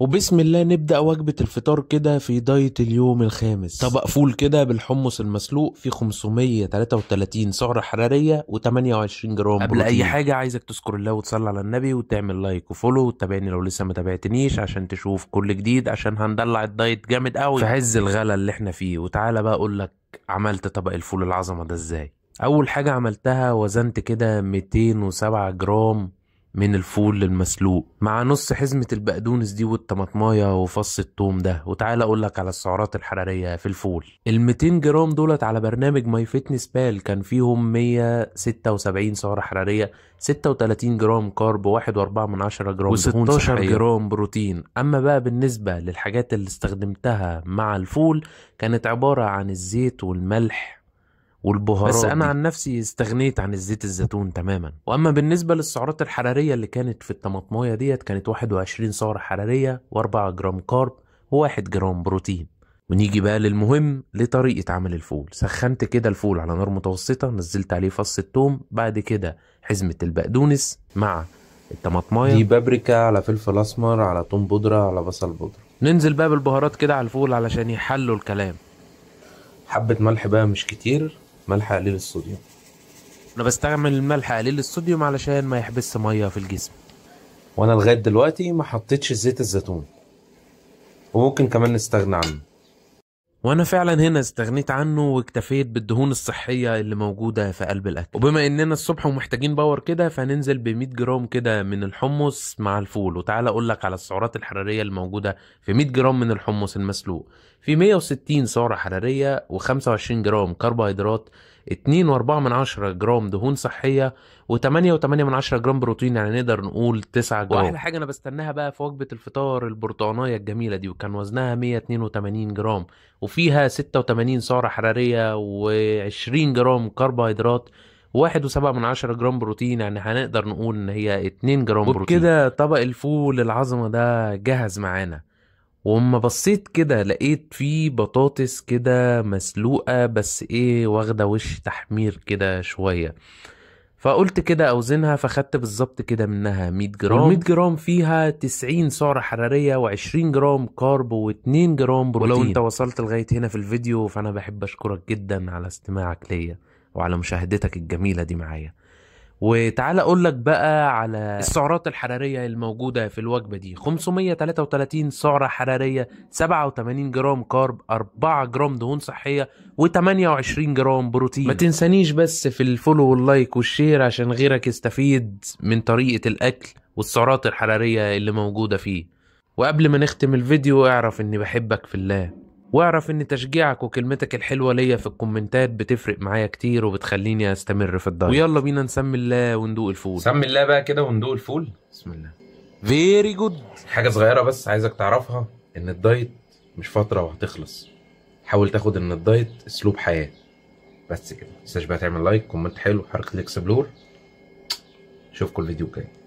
وبسم الله نبدأ وجبة الفطار كده في دايت اليوم الخامس طبق فول كده بالحمص المسلوق فيه 533 سعرة حرارية و28 جرام قبل بروتين. أي حاجة عايزك تذكر الله وتصلي على النبي وتعمل لايك وفولو وتتابعني لو لسه ما تابعتنيش عشان تشوف كل جديد عشان هندلع الدايت جامد قوي في عز الغلا اللي احنا فيه وتعالى بقى أقول لك عملت طبق الفول العظمة ده ازاي أول حاجة عملتها وزنت كده 207 جرام من الفول المسلوق مع نص حزمة البقدونس دي والطماطماية وفص التوم ده وتعالى اقول لك على السعرات الحرارية في الفول ال 200 جرام دولت على برنامج ماي فيتنس بال كان فيهم 176 سعرة حرارية 36 جرام كارب 1.4 من 10 جرام و16 جرام بروتين اما بقى بالنسبة للحاجات اللي استخدمتها مع الفول كانت عبارة عن الزيت والملح والبهارات بس انا دي. عن نفسي استغنيت عن الزيت الزيتون تماما واما بالنسبه للسعرات الحراريه اللي كانت في الطماطمايه ديت كانت 21 سعره حراريه و4 جرام كارب و1 جرام بروتين ونيجي بقى للمهم لطريقة عمل الفول سخنت كده الفول على نار متوسطة نزلت عليه فص الثوم بعد كده حزمة البقدونس مع الطماطمايه دي بابريكا على فلفل اسمر على توم بودره على بصل بودره ننزل بقى بالبهارات كده على الفول علشان يحلوا الكلام حبه ملح بقى مش كتير ملح قليل الصوديوم انا بستعمل الملح قليل الصوديوم علشان ما يحبس ميه في الجسم وانا لغايه دلوقتي ما حطيتش زيت الزيتون وممكن كمان نستغنى عنه وانا فعلا هنا استغنيت عنه واكتفيت بالدهون الصحيه اللي موجوده في قلب الاكل وبما اننا الصبح ومحتاجين باور كده فهننزل ب 100 جرام كده من الحمص مع الفول وتعالى اقول لك على السعرات الحراريه الموجوده في 100 جرام من الحمص المسلوق في 160 سعره حراريه و25 جرام كربوهيدرات 2.4 جرام دهون صحيه و8.8 جرام بروتين يعني نقدر نقول 9 جرام واحلى حاجه انا بستناها بقى في وجبه الفطار البرتقانيه الجميله دي وكان وزنها 182 جرام وفيها 86 سعره حراريه و20 جرام كربوهيدرات و1.7 جرام بروتين يعني هنقدر نقول ان هي 2 جرام بروتين وبكده طبق الفول العظمة ده جهز معانا واما بصيت كده لقيت في بطاطس كده مسلوقة بس ايه واخدة وش تحمير كده شوية فقلت كده اوزنها فخدت بالظبط كده منها 100 جرام 100 جرام فيها 90 سعره حراريه و20 جرام كارب و2 جرام بروتين ولو انت وصلت لغايه هنا في الفيديو فانا بحب اشكرك جدا على استماعك ليا وعلى مشاهدتك الجميله دي معايا وتعالى اقول لك بقى على السعرات الحراريه الموجوده في الوجبه دي 533 سعره حراريه 87 جرام كارب 4 جرام دهون صحيه و28 جرام بروتين ما تنسانيش بس في الفولو واللايك والشير عشان غيرك يستفيد من طريقه الاكل والسعرات الحراريه اللي موجوده فيه وقبل ما نختم الفيديو اعرف اني بحبك في الله واعرف ان تشجيعك وكلمتك الحلوه ليا في الكومنتات بتفرق معايا كتير وبتخليني استمر في الدايت ويلا بينا نسمي الله وندوق الفول سمي الله بقى كده وندوق الفول بسم الله فيري جود حاجه صغيره بس عايزك تعرفها ان الدايت مش فتره وهتخلص حاول تاخد ان الدايت اسلوب حياه بس كده ما تنساش بقى تعمل لايك كومنت حلو حركه الاكسبلور اشوفكم الفيديو الجاي